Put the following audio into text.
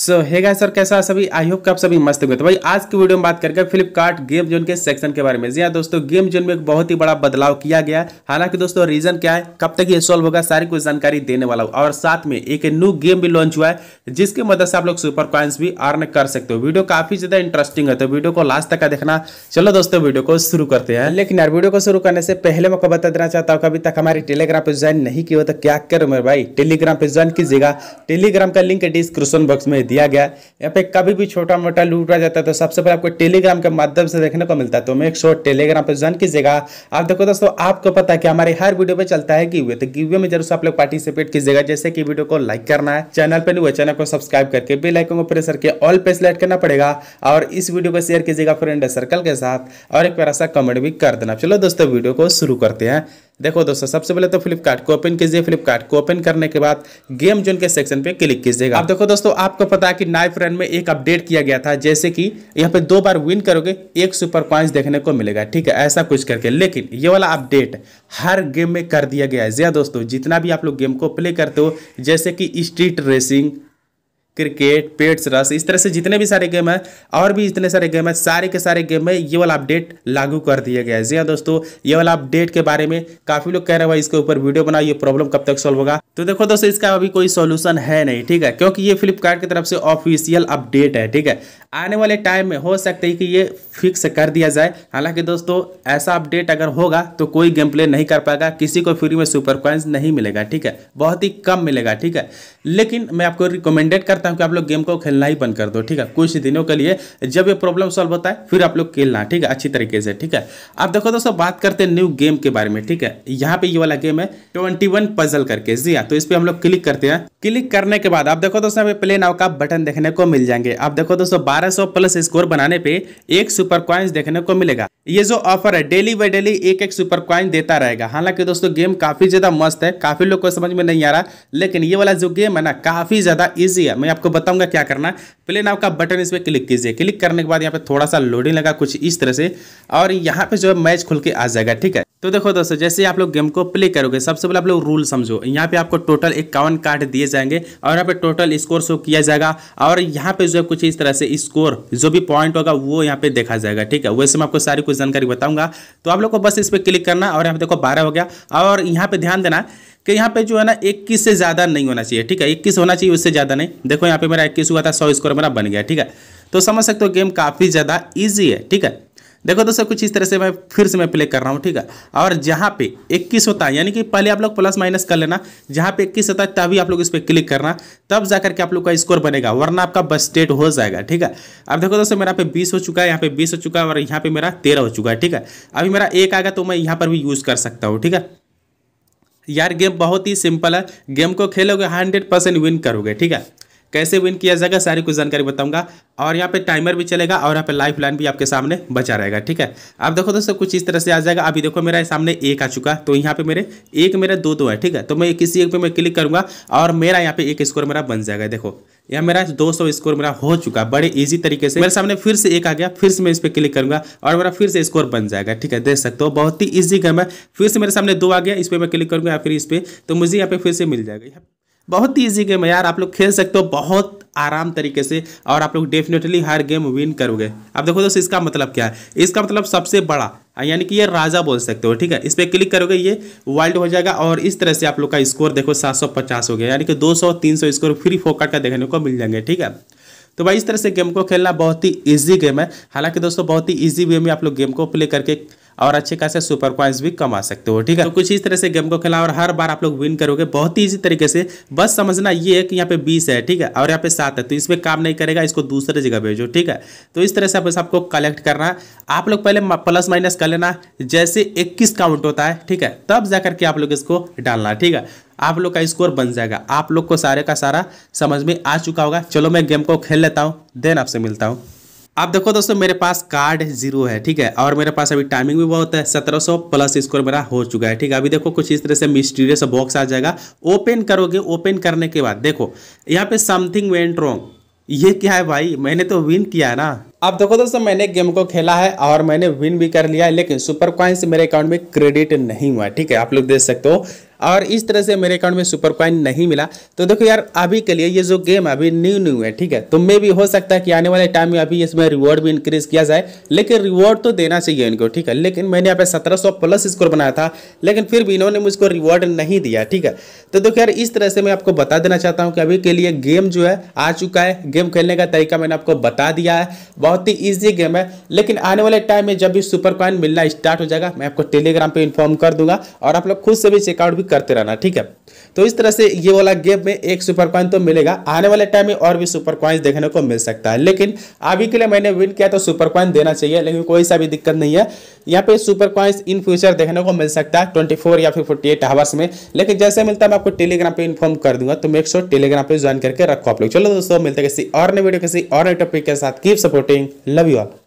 सो हे sir कैसा सभी I hope आप सभी मस्त हुए तो भाई आज की वीडियो में बात करके फ्लिपकार्ट गेम जोन के सेक्शन के बारे में जी हाँ, दोस्तों गेम जोन में एक बहुत ही बड़ा बदलाव किया गया है हालांकि दोस्तों रीजन क्या है कब तक ये सॉल्व होगा सारी कुछ जानकारी देने वाला हूँ और साथ में एक न्यू गेम भी लॉन्च हुआ है जिसकी मदद से आप लोग सुपर कॉइन्स भी अर्न कर सकते हो वीडियो काफी ज्यादा इंटरेस्टिंग है तो वीडियो को लास्ट तक का देखना चलो दोस्तों वीडियो को शुरू करते हैं लेकिन यार वीडियो को शुरू करने से पहले मैं बता देना चाहता हूँ अभी तक हमारे टेलीग्राम पर ज्वाइन नहीं किया तो क्या करो मेरे भाई टेलीग्राम पर ज्वाइन कीजिएगा टेलीग्राम का लिंक डिस्क्रिप्शन बॉक्स में दिया गया यहाँ पे कभी भी छोटा मोटा लूट रहा जाता है तो सबसे पहले आपको टेलीग्राम के माध्यम से देखने को मिलता है तो मैं एक शो टेलीग्राम पर ज्वाइन कीजिएगा आप देखो दोस्तों आपको पता है कि हमारे हर वीडियो पर चलता है गिवे तो गिवे में जरूर से आप लोग पार्टिसिपेट कीजिएगा जैसे कि वीडियो को लाइक करना है चैनल पर नहीं हुआ चैनल को सब्सक्राइब करके बेल को प्रेस करके ऑल पे सिलेक्ट करना पड़ेगा और इस वीडियो को शेयर कीजिएगा फ्रेंड सर्कल के साथ और एक प्यारा सा कमेंट भी कर देना चलो दोस्तों वीडियो को शुरू करते हैं देखो दोस्तों सबसे पहले तो फ्लिपकार्ट को ओपन कीजिए फ्लिपकार्ट को ओपन करने के बाद गेम जोन के सेक्शन पे क्लिक कीजिएगा अब देखो दोस्तों आपको पता है कि नाइफ रन में एक अपडेट किया गया था जैसे कि यहाँ पे दो बार विन करोगे एक सुपर क्वाइंस देखने को मिलेगा ठीक है ऐसा कुछ करके लेकिन ये वाला अपडेट हर गेम में कर दिया गया है जी दोस्तों जितना भी आप लोग गेम को प्ले करते हो जैसे कि स्ट्रीट रेसिंग क्रिकेट पेट्स रस इस तरह से जितने भी सारे गेम हैं और भी इतने सारे गेम हैं सारे के सारे गेम में ये वाला अपडेट लागू कर दिया गया है जी हाँ दोस्तों ये वाला अपडेट के बारे में काफ़ी लोग कह रहे हैं इसके ऊपर वीडियो बनाओ ये प्रॉब्लम कब तक सॉल्व होगा तो देखो दोस्तों इसका अभी कोई सोल्यूशन है नहीं ठीक है क्योंकि ये फ्लिपकार्ट की तरफ से ऑफिशियल अपडेट है ठीक है आने वाले टाइम में हो सकता है कि ये फिक्स कर दिया जाए हालांकि दोस्तों ऐसा अपडेट अगर होगा तो कोई गेम प्ले नहीं कर पाएगा किसी को फ्री में सुपर नहीं मिलेगा ठीक है बहुत ही कम मिलेगा ठीक है लेकिन मैं आपको रिकमेंडेड करता चाहता हूँ कि आप लोग गेम को खेलना ही बंद कर दो ठीक है कुछ दिनों के लिए जब ये प्रॉब्लम सॉल्व होता है फिर आप लोग खेलना ठीक है अच्छी तरीके से ठीक है आप देखो दोस्तों बात करते हैं न्यू गेम के बारे में ठीक है यहाँ पे ये वाला गेम है ट्वेंटी पजल करके जी हाँ तो इस पर हम लोग क्लिक करते हैं क्लिक करने के बाद आप देखो दोस्तों हमें प्ले नाव का बटन देखने को मिल जाएंगे आप देखो दोस्तों बारह प्लस स्कोर बनाने पर एक सुपर क्वाइंस देखने को मिलेगा ये जो ऑफर है डेली बाई डेली एक एक सुपर कॉइन देता रहेगा हालांकि दोस्तों गेम काफ़ी ज़्यादा मस्त है काफ़ी लोग को समझ में नहीं आ रहा लेकिन ये वाला जो गेम है ना काफ़ी ज़्यादा ईजी है मैं आपको बताऊंगा क्या करना प्ले नाव का बटन इस पर क्लिक कीजिए क्लिक करने के बाद यहाँ पे थोड़ा सा लोडिंग लगा कुछ इस तरह से और यहाँ पे जो है मैच खुल के आ जाएगा ठीक है तो देखो दोस्तों जैसे आप लोग गेम को प्ले करोगे सबसे पहले आप लोग रूल समझो यहाँ पे आपको टोटल इक्यावन कार्ड दिए जाएंगे और यहाँ पे टोटल स्कोर शो किया जाएगा और यहाँ पे जो है कुछ इस तरह से स्कोर जो भी पॉइंट होगा वो यहाँ पे देखा जाएगा ठीक है वैसे मैं आपको सारी कुछ जानकारी बताऊंगा तो आप लोग को बस इस पर क्लिक करना और यहाँ पे देखो बारह हो गया और यहाँ पे ध्यान देना कि यहाँ पे जो है ना इक्कीस से ज़्यादा नहीं होना चाहिए ठीक है इक्कीस होना चाहिए उससे ज़्यादा नहीं देखो यहाँ पे मेरा इक्कीस हुआ था सौ स्कोर मेरा बन गया ठीक है तो समझ सकते हो गेम काफ़ी ज़्यादा ईजी है ठीक है देखो दोस्तों कुछ इस तरह से मैं फिर से मैं प्ले कर रहा हूँ ठीक है और जहाँ पे 21 होता है यानी कि पहले आप लोग प्लस माइनस कर लेना जहाँ पे 21 होता है तभी आप लोग इस पर क्लिक करना तब जाकर के आप लोग का स्कोर बनेगा वरना आपका बस स्टेट हो जाएगा ठीक है अब देखो दोस्तों मेरा पे बीस हो चुका है यहाँ पे बीस हो चुका है और यहाँ पे मेरा तेरह हो चुका है ठीक है अभी मेरा एक आएगा तो मैं यहाँ पर भी यूज़ कर सकता हूँ ठीक है यार गेम बहुत ही सिंपल है गेम को खेलोगे हंड्रेड परसेंट विन करोगे ठीक है कैसे विन किया जाएगा सारी कुछ जानकारी बताऊंगा और यहाँ पे टाइमर भी चलेगा और यहाँ पे लाइफ लाइन भी आपके सामने बचा रहेगा ठीक है अब देखो दोस्तों कुछ इस तरह से आ जाएगा अभी देखो मेरा सामने एक आ चुका तो यहाँ पे मेरे एक मेरे दो दो है ठीक है तो मैं किसी एक पे मैं क्लिक करूंगा और मेरा यहाँ पे एक स्कोर मेरा बन जाएगा देखो यहाँ मेरा दो स्कोर मेरा हो चुका बड़े ईजी तरीके से मेरे सामने फिर से एक आ गया फिर से मैं इस पर क्लिक करूंगा और मेरा फिर से स्कोर बन जाएगा ठीक है देख सकते हो बहुत ही ईजी गेम है फिर से मेरे सामने दो आ गया इस पर मैं क्लिक करूंगा या फिर इस पर तो मुझे यहाँ पे फिर से मिल जाएगा बहुत ही ईजी गेम है यार आप लोग खेल सकते हो बहुत आराम तरीके से और आप लोग डेफिनेटली हर गेम विन करोगे अब देखो दोस्तों इसका मतलब क्या है इसका मतलब सबसे बड़ा यानी कि ये राजा बोल सकते हो ठीक है इस पर क्लिक करोगे ये वाइल्ड हो जाएगा और इस तरह से आप लोग का स्कोर देखो 750 हो गया यानी कि 200 300 स्कोर फ्री फोकट का देखने को मिल जाएंगे ठीक है तो भाई इस तरह से गेम को खेलना बहुत ही ईजी गेम है हालांकि दोस्तों बहुत ही ईजी वे में आप लोग गेम को प्ले करके और अच्छे खासे सुपर पॉइंट्स भी कमा सकते हो ठीक है तो कुछ इस तरह से गेम को खेला और हर बार आप लोग विन करोगे बहुत ही ईजी तरीके से बस समझना ये है कि यहाँ पे बीस है ठीक है और यहाँ पे सात है तो इसमें काम नहीं करेगा इसको दूसरे जगह भेजो ठीक है तो इस तरह से बस आपको कलेक्ट करना आप लोग पहले प्लस माइनस कर लेना जैसे इक्कीस काउंट होता है ठीक है तब जा करके आप लोग इसको डालना ठीक है आप लोग का स्कोर बन जाएगा आप लोग को सारे का सारा समझ में आ चुका होगा चलो मैं गेम को खेल लेता हूँ देन आपसे मिलता हूँ आप देखो दोस्तों मेरे पास कार्ड जीरो है ठीक है और मेरे पास अभी टाइमिंग भी बहुत है 1700 प्लस स्कोर मेरा हो चुका है ठीक है अभी देखो कुछ इस तरह से मिस्टीरियस बॉक्स आ जाएगा ओपन करोगे ओपन करने के बाद देखो यहाँ पे समथिंग वेंट रॉन्ग ये क्या है भाई मैंने तो विन किया है ना अब देखो दोस्तों मैंने गेम को खेला है और मैंने विन भी कर लिया है लेकिन सुपर क्वाइंस से मेरे अकाउंट में क्रेडिट नहीं हुआ ठीक है आप लोग देख सकते हो और इस तरह से मेरे अकाउंट में सुपर कॉइन नहीं मिला तो देखो यार अभी के लिए ये जो गेम अभी न्यू न्यू है ठीक है तो मे भी हो सकता है कि आने वाले टाइम में अभी इसमें रिवॉर्ड भी इंक्रीज किया जाए लेकिन रिवॉर्ड तो देना चाहिए इनको ठीक है लेकिन मैंने यहाँ पे सत्रह प्लस स्कोर बनाया था लेकिन फिर भी इन्होंने मुझको रिवॉर्ड नहीं दिया ठीक है तो देखो यार इस तरह से मैं आपको बता देना चाहता हूँ कि अभी के लिए गेम जो है आ चुका है गेम खेलने का तरीका मैंने आपको बता दिया है बहुत ही ईजी गेम है लेकिन आने वाले टाइम में जब भी सुपर कॉइन मिलना स्टार्ट हो जाएगा मैं आपको टेलीग्राम पर इन्फॉर्म कर दूंगा और आप लोग खुद से भी चेकआउट भी करते रहना ठीक है तो इस तरह से ये वाला गेम में एक सुपर कॉइन तो मिलेगा आने वाले टाइम में और भी सुपर कॉइन्स देखने को मिल सकता है लेकिन अभी के लिए मैंने विन किया तो सुपर कॉइन देना चाहिए लेकिन कोई सा भी दिक्कत नहीं है यहाँ पे सुपर कॉइन्स इन फ्यूचर देखने को मिल सकता है ट्वेंटी या फिर फोर्टी एट में लेकिन जैसे मिलता है मैं आपको टेलीग्राम पर इन्फॉर्म कर दूंगा तो मेक श्योर टेलीग्राम पर ज्वाइन करके रखो आप लोग चलो दोस्तों मिलते किसी और नए वीडियो किसी और नए टॉपिक के साथ keep supporting love you all